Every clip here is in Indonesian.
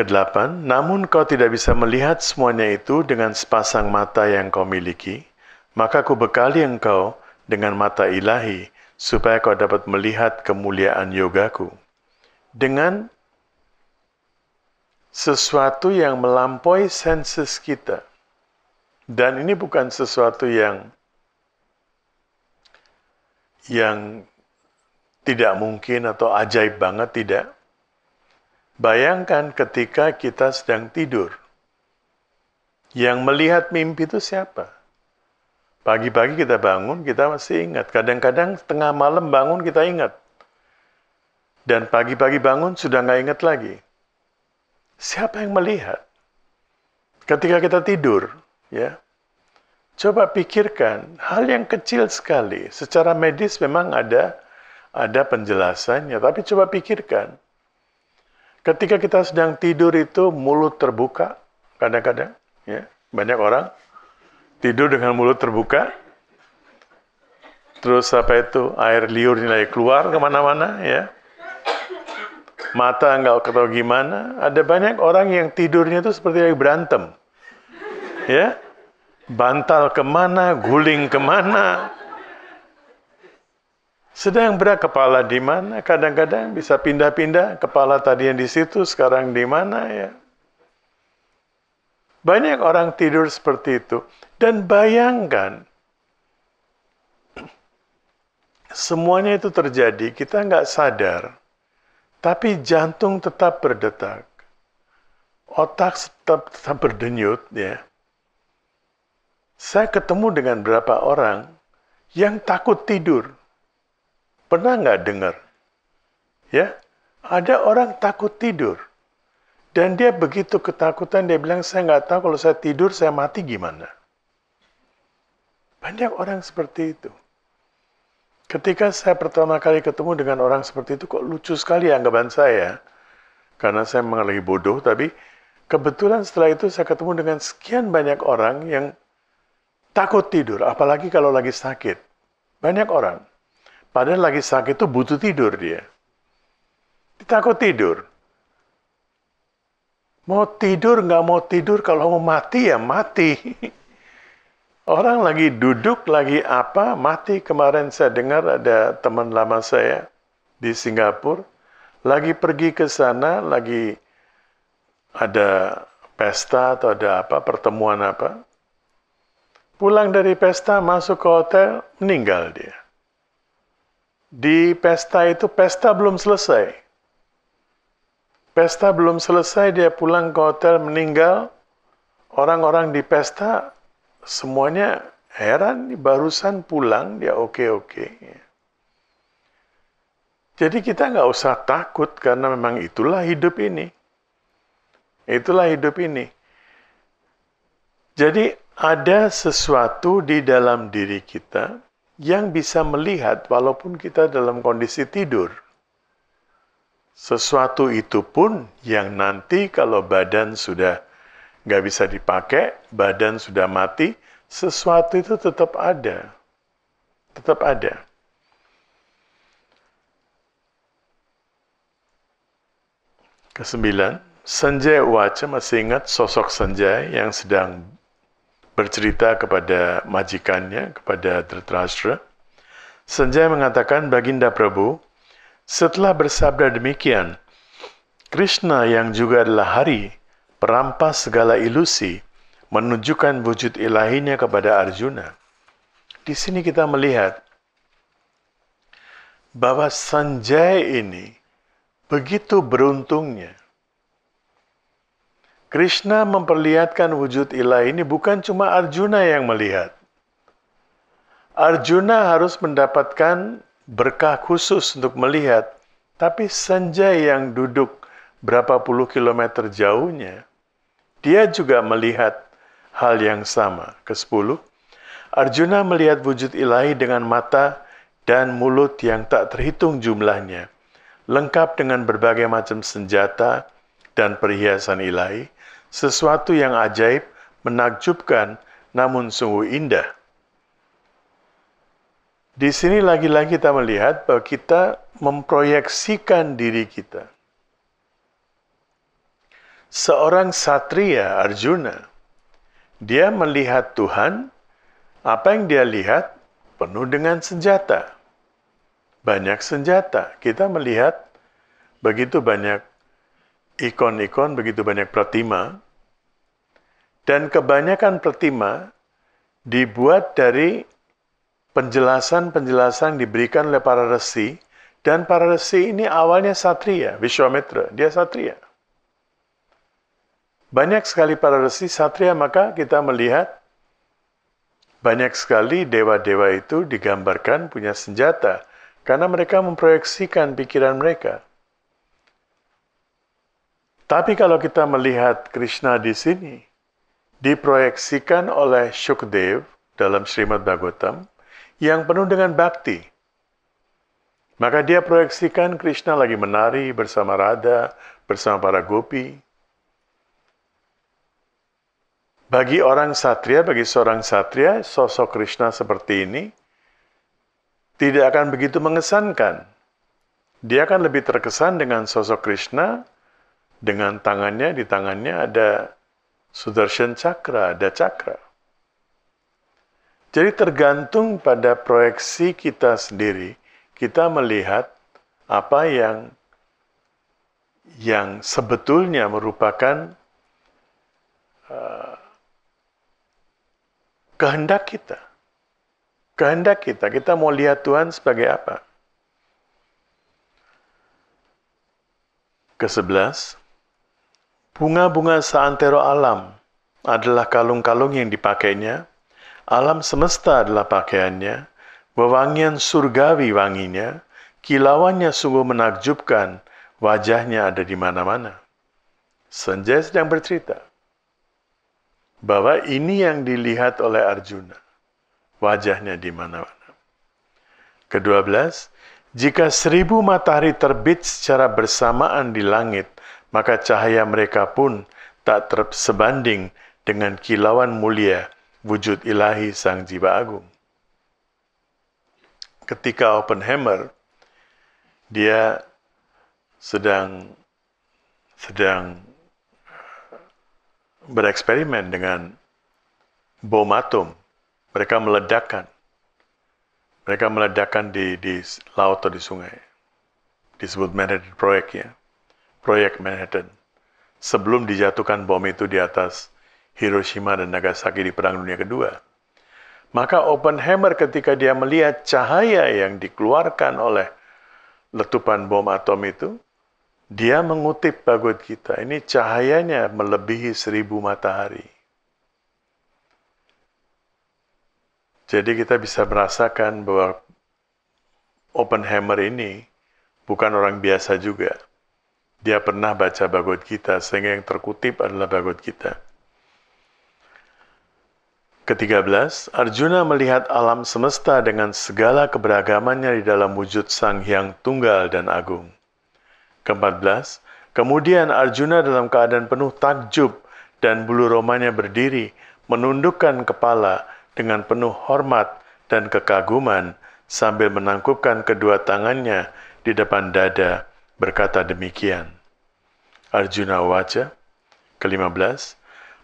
ke namun kau tidak bisa melihat semuanya itu dengan sepasang mata yang kau miliki, maka ku bekali engkau dengan mata ilahi, supaya kau dapat melihat kemuliaan yogaku. Dengan sesuatu yang melampaui senses kita. Dan ini bukan sesuatu yang yang tidak mungkin atau ajaib banget, tidak Bayangkan ketika kita sedang tidur, yang melihat mimpi itu siapa? Pagi-pagi kita bangun, kita masih ingat. Kadang-kadang tengah malam bangun, kita ingat. Dan pagi-pagi bangun, sudah nggak ingat lagi. Siapa yang melihat? Ketika kita tidur, ya, coba pikirkan hal yang kecil sekali. Secara medis memang ada ada penjelasannya, tapi coba pikirkan Ketika kita sedang tidur itu mulut terbuka, kadang-kadang ya, banyak orang tidur dengan mulut terbuka, terus apa itu air liur nilai keluar kemana-mana ya, mata nggak ketahui gimana. Ada banyak orang yang tidurnya itu seperti lagi berantem, ya, bantal kemana, guling kemana, sedang kepala di mana? Kadang-kadang bisa pindah-pindah kepala tadi yang di situ, sekarang di mana ya? Banyak orang tidur seperti itu. Dan bayangkan, semuanya itu terjadi, kita nggak sadar. Tapi jantung tetap berdetak. Otak tetap, tetap berdenyut. ya. Saya ketemu dengan berapa orang yang takut tidur. Pernah nggak dengar? Ya, ada orang takut tidur. Dan dia begitu ketakutan, dia bilang, saya nggak tahu kalau saya tidur, saya mati gimana. Banyak orang seperti itu. Ketika saya pertama kali ketemu dengan orang seperti itu, kok lucu sekali anggapan saya. Karena saya mengalami bodoh, tapi kebetulan setelah itu saya ketemu dengan sekian banyak orang yang takut tidur, apalagi kalau lagi sakit. Banyak orang. Padahal lagi sakit itu butuh tidur dia. kok tidur. Mau tidur, nggak mau tidur, kalau mau mati ya mati. Orang lagi duduk, lagi apa, mati. Kemarin saya dengar ada teman lama saya di Singapura, lagi pergi ke sana, lagi ada pesta atau ada apa, pertemuan apa. Pulang dari pesta, masuk ke hotel, meninggal dia. Di pesta itu, pesta belum selesai. Pesta belum selesai, dia pulang ke hotel meninggal. Orang-orang di pesta semuanya heran, barusan pulang, dia oke-oke. Jadi kita nggak usah takut karena memang itulah hidup ini. Itulah hidup ini. Jadi ada sesuatu di dalam diri kita yang bisa melihat walaupun kita dalam kondisi tidur. Sesuatu itu pun yang nanti kalau badan sudah nggak bisa dipakai, badan sudah mati, sesuatu itu tetap ada. Tetap ada. Kesembilan, Sanjay Wacha masih ingat sosok Sanjay yang sedang bercerita kepada majikannya, kepada Dhritarashtra. Sanjaya mengatakan, Baginda Prabu, setelah bersabda demikian, Krishna yang juga adalah hari, perampas segala ilusi, menunjukkan wujud ilahinya kepada Arjuna. Di sini kita melihat bahwa Sanjaya ini begitu beruntungnya Krishna memperlihatkan wujud ilahi ini bukan cuma Arjuna yang melihat. Arjuna harus mendapatkan berkah khusus untuk melihat, tapi Sanjay yang duduk berapa puluh kilometer jauhnya, dia juga melihat hal yang sama. Ke sepuluh, Arjuna melihat wujud ilahi dengan mata dan mulut yang tak terhitung jumlahnya, lengkap dengan berbagai macam senjata dan perhiasan ilahi, sesuatu yang ajaib, menakjubkan, namun sungguh indah. Di sini lagi-lagi kita melihat bahwa kita memproyeksikan diri kita. Seorang satria Arjuna, dia melihat Tuhan, apa yang dia lihat penuh dengan senjata. Banyak senjata. Kita melihat begitu banyak ikon-ikon begitu banyak pratima dan kebanyakan pratima dibuat dari penjelasan-penjelasan diberikan oleh para resi dan para resi ini awalnya satria, Vishwamitra, dia satria. Banyak sekali para resi satria maka kita melihat banyak sekali dewa-dewa itu digambarkan punya senjata karena mereka memproyeksikan pikiran mereka. Tapi kalau kita melihat Krishna di sini, diproyeksikan oleh Shukdev dalam Srimad Bhagavatam yang penuh dengan bakti. Maka dia proyeksikan Krishna lagi menari bersama Radha, bersama para gopi. Bagi orang satria, bagi seorang satria, sosok Krishna seperti ini tidak akan begitu mengesankan. Dia akan lebih terkesan dengan sosok Krishna dengan tangannya di tangannya ada sudarshan cakra, ada cakra. Jadi tergantung pada proyeksi kita sendiri, kita melihat apa yang yang sebetulnya merupakan uh, kehendak kita. Kehendak kita, kita mau lihat Tuhan sebagai apa? ke Kesebelas, Bunga-bunga seantero alam adalah kalung-kalung yang dipakainya, alam semesta adalah pakaiannya, wewangian surgawi wanginya, kilauannya sungguh menakjubkan, wajahnya ada di mana-mana. Sanjaya sedang bercerita bahwa ini yang dilihat oleh Arjuna, wajahnya di mana-mana. Kedua belas, jika seribu matahari terbit secara bersamaan di langit, maka cahaya mereka pun tak tersebanding dengan kilauan mulia wujud ilahi Sang Jiwa Agung. Ketika Oppenheimer dia sedang sedang bereksperimen dengan bom atom. Mereka meledakkan. Mereka meledakkan di, di laut atau di sungai. Disebut Manhattan Project ya proyek Manhattan sebelum dijatuhkan bom itu di atas Hiroshima dan Nagasaki di Perang Dunia Kedua. Maka Oppenheimer ketika dia melihat cahaya yang dikeluarkan oleh letupan bom atom itu, dia mengutip bagut kita Ini cahayanya melebihi seribu matahari. Jadi kita bisa merasakan bahwa Oppenheimer ini bukan orang biasa juga. Dia pernah baca bagot kita sehingga yang terkutip adalah bagot kita. Ke-13, Arjuna melihat alam semesta dengan segala keberagamannya di dalam wujud Sang Hyang Tunggal dan Agung. Ke-14, kemudian Arjuna dalam keadaan penuh takjub dan bulu romanya berdiri, menundukkan kepala dengan penuh hormat dan kekaguman sambil menangkupkan kedua tangannya di depan dada berkata demikian. Arjuna Waca ke-15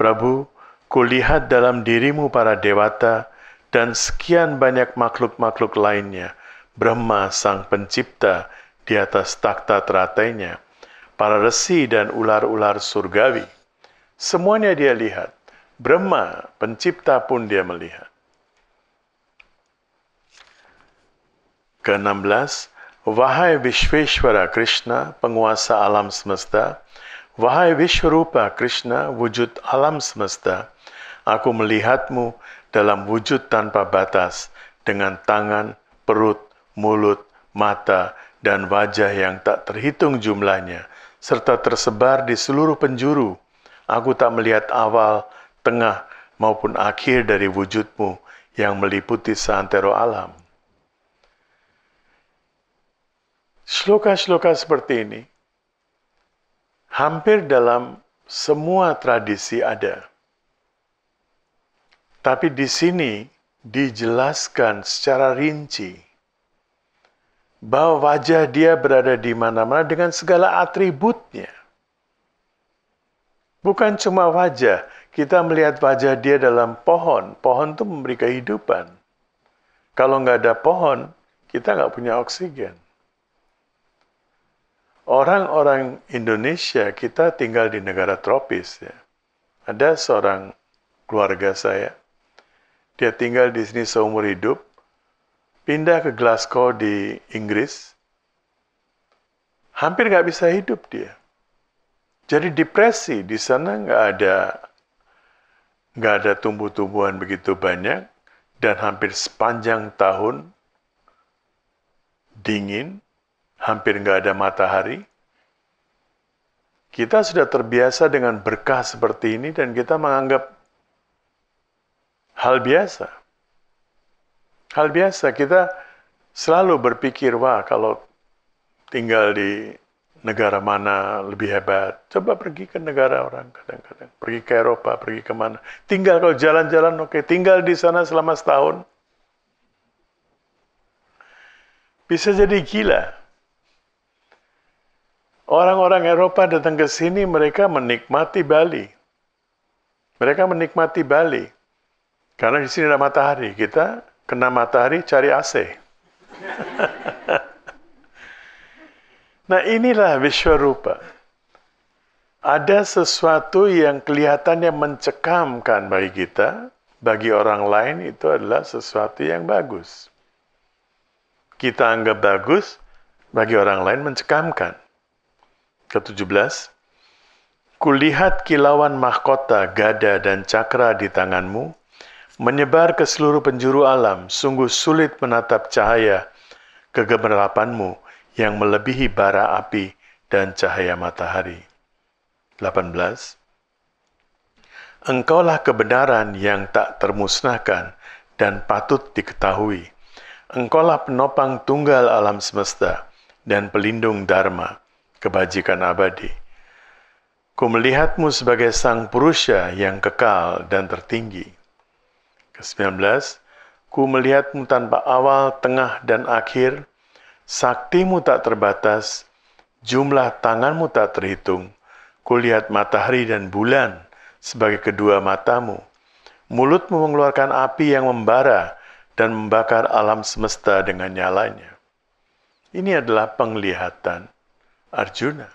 Prabu, kulihat dalam dirimu para dewata dan sekian banyak makhluk-makhluk lainnya. Brahma sang pencipta di atas takhta teratainya. Para resi dan ular-ular surgawi. Semuanya dia lihat. Brahma pencipta pun dia melihat. Ke-16 Wahai Vishveshwara Krishna, penguasa alam semesta, wahai Vishwarupa Krishna, wujud alam semesta, aku melihatmu dalam wujud tanpa batas, dengan tangan, perut, mulut, mata, dan wajah yang tak terhitung jumlahnya, serta tersebar di seluruh penjuru. Aku tak melihat awal, tengah, maupun akhir dari wujudmu yang meliputi seantero alam. Sloka-sloka seperti ini hampir dalam semua tradisi ada. Tapi di sini dijelaskan secara rinci bahwa wajah dia berada di mana-mana dengan segala atributnya. Bukan cuma wajah, kita melihat wajah dia dalam pohon. Pohon itu memberi kehidupan. Kalau nggak ada pohon, kita nggak punya oksigen. Orang-orang Indonesia, kita tinggal di negara tropis. Ya. Ada seorang keluarga saya, dia tinggal di sini seumur hidup, pindah ke Glasgow di Inggris, hampir nggak bisa hidup dia. Jadi depresi di sana nggak ada nggak ada tumbuh-tumbuhan begitu banyak dan hampir sepanjang tahun dingin hampir nggak ada matahari. Kita sudah terbiasa dengan berkah seperti ini dan kita menganggap hal biasa. Hal biasa kita selalu berpikir, wah kalau tinggal di negara mana lebih hebat. Coba pergi ke negara orang kadang-kadang. Pergi ke Eropa, pergi ke mana. Tinggal kalau jalan-jalan, oke. Okay. Tinggal di sana selama setahun. Bisa jadi gila. Orang-orang Eropa datang ke sini, mereka menikmati Bali. Mereka menikmati Bali. Karena di sini ada matahari. Kita kena matahari cari AC. nah inilah Vishwarupa. Ada sesuatu yang kelihatannya mencekamkan bagi kita, bagi orang lain itu adalah sesuatu yang bagus. Kita anggap bagus, bagi orang lain mencekamkan ke-17 Kulihat kilauan mahkota, gada, dan cakra di tanganmu, menyebar ke seluruh penjuru alam, sungguh sulit menatap cahaya kegemerlapanmu yang melebihi bara api dan cahaya matahari. 18. Engkaulah kebenaran yang tak termusnahkan dan patut diketahui. Engkaulah penopang tunggal alam semesta dan pelindung Dharma kebajikan abadi. Ku melihatmu sebagai sang purusha yang kekal dan tertinggi. Ke-19, ku melihatmu tanpa awal, tengah, dan akhir, saktimu tak terbatas, jumlah tanganmu tak terhitung, Ku lihat matahari dan bulan sebagai kedua matamu. Mulutmu mengeluarkan api yang membara dan membakar alam semesta dengan nyalanya. Ini adalah penglihatan Arjuna.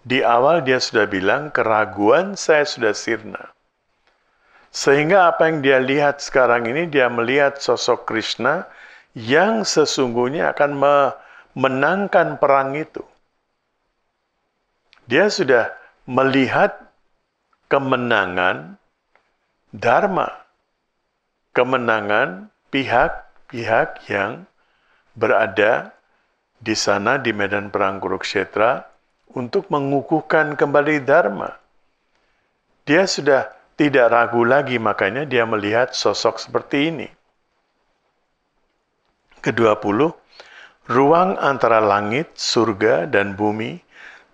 Di awal dia sudah bilang, keraguan saya sudah sirna. Sehingga apa yang dia lihat sekarang ini, dia melihat sosok Krishna yang sesungguhnya akan memenangkan perang itu. Dia sudah melihat kemenangan Dharma, kemenangan pihak-pihak yang berada di sana di medan perang Kurukshetra untuk mengukuhkan kembali Dharma. Dia sudah tidak ragu lagi, makanya dia melihat sosok seperti ini. Kedua puluh, ruang antara langit, surga, dan bumi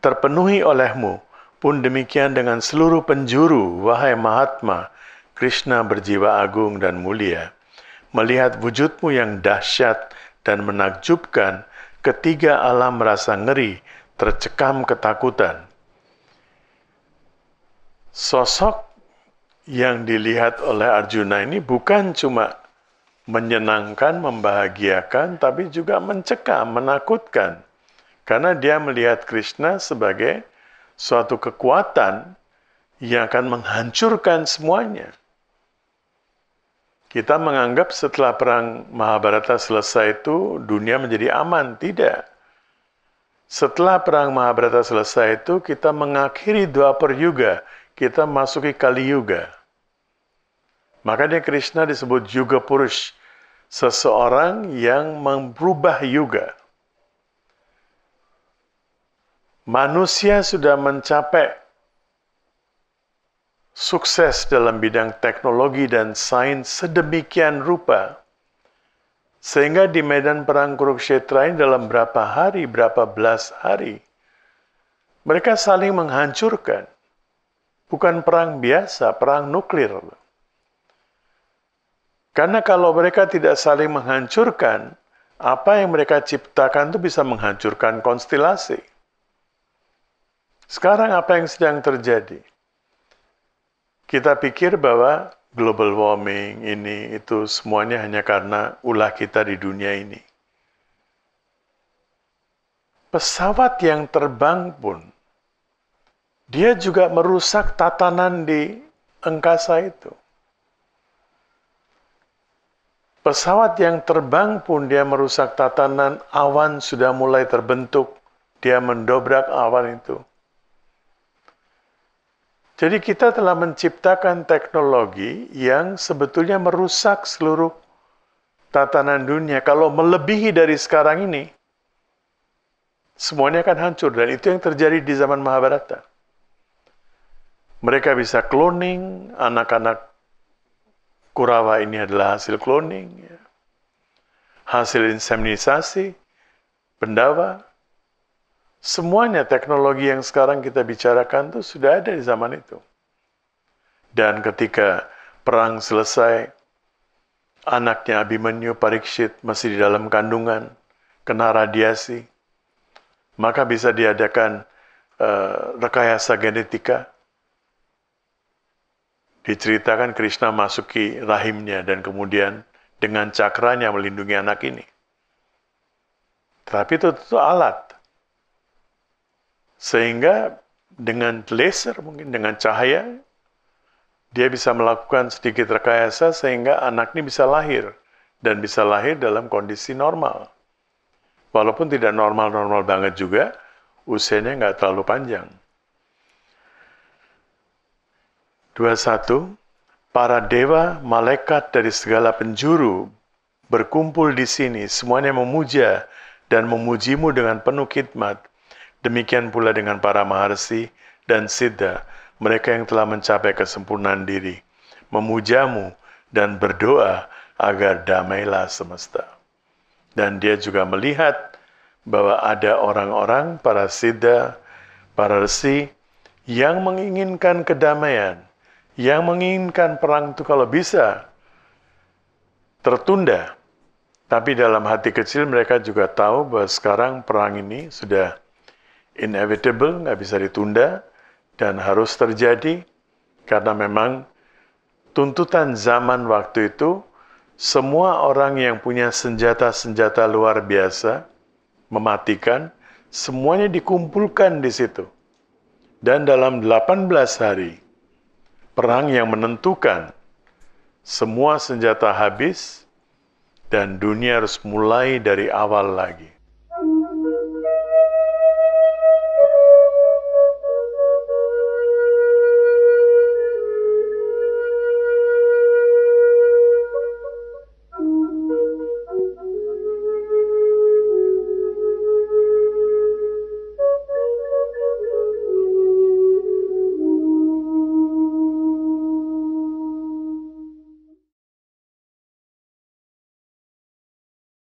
terpenuhi olehmu, pun demikian dengan seluruh penjuru, wahai Mahatma, Krishna berjiwa agung dan mulia. Melihat wujudmu yang dahsyat dan menakjubkan, Ketiga alam merasa ngeri, tercekam ketakutan. Sosok yang dilihat oleh Arjuna ini bukan cuma menyenangkan, membahagiakan, tapi juga mencekam, menakutkan. Karena dia melihat Krishna sebagai suatu kekuatan yang akan menghancurkan semuanya. Kita menganggap setelah perang Mahabharata selesai itu dunia menjadi aman. Tidak. Setelah perang Mahabharata selesai itu kita mengakhiri dua Yuga. Kita masuki Kali Yuga. Makanya Krishna disebut juga Purush. Seseorang yang merubah Yuga. Manusia sudah mencapai sukses dalam bidang teknologi dan sains sedemikian rupa, sehingga di medan perang Kurukshetra ini dalam berapa hari, berapa belas hari, mereka saling menghancurkan. Bukan perang biasa, perang nuklir. Karena kalau mereka tidak saling menghancurkan, apa yang mereka ciptakan itu bisa menghancurkan konstelasi. Sekarang apa yang sedang terjadi? kita pikir bahwa global warming ini itu semuanya hanya karena ulah kita di dunia ini. Pesawat yang terbang pun dia juga merusak tatanan di angkasa itu. Pesawat yang terbang pun dia merusak tatanan awan sudah mulai terbentuk. Dia mendobrak awan itu jadi kita telah menciptakan teknologi yang sebetulnya merusak seluruh tatanan dunia. Kalau melebihi dari sekarang ini, semuanya akan hancur. Dan itu yang terjadi di zaman Mahabharata. Mereka bisa cloning, anak-anak Kurawa ini adalah hasil cloning, ya. hasil inseminasi, pendawa, Semuanya teknologi yang sekarang kita bicarakan itu sudah ada di zaman itu. Dan ketika perang selesai, anaknya Abimanyu Parikshit masih di dalam kandungan, kena radiasi, maka bisa diadakan uh, rekayasa genetika. Diceritakan Krishna masuki rahimnya dan kemudian dengan cakranya melindungi anak ini. Tapi itu, itu alat sehingga dengan laser mungkin, dengan cahaya, dia bisa melakukan sedikit rekayasa sehingga anak ini bisa lahir. Dan bisa lahir dalam kondisi normal. Walaupun tidak normal-normal banget juga, usianya nggak terlalu panjang. 21. Para dewa, malaikat dari segala penjuru berkumpul di sini, semuanya memuja dan memujimu dengan penuh khidmat. Demikian pula dengan para maharsi dan siddha, mereka yang telah mencapai kesempurnaan diri, memujamu dan berdoa agar damailah semesta. Dan dia juga melihat bahwa ada orang-orang, para siddha, para resi, yang menginginkan kedamaian, yang menginginkan perang itu kalau bisa tertunda. Tapi dalam hati kecil mereka juga tahu bahwa sekarang perang ini sudah inevitable, nggak bisa ditunda, dan harus terjadi karena memang tuntutan zaman waktu itu semua orang yang punya senjata-senjata luar biasa mematikan semuanya dikumpulkan di situ. Dan dalam 18 hari perang yang menentukan semua senjata habis dan dunia harus mulai dari awal lagi.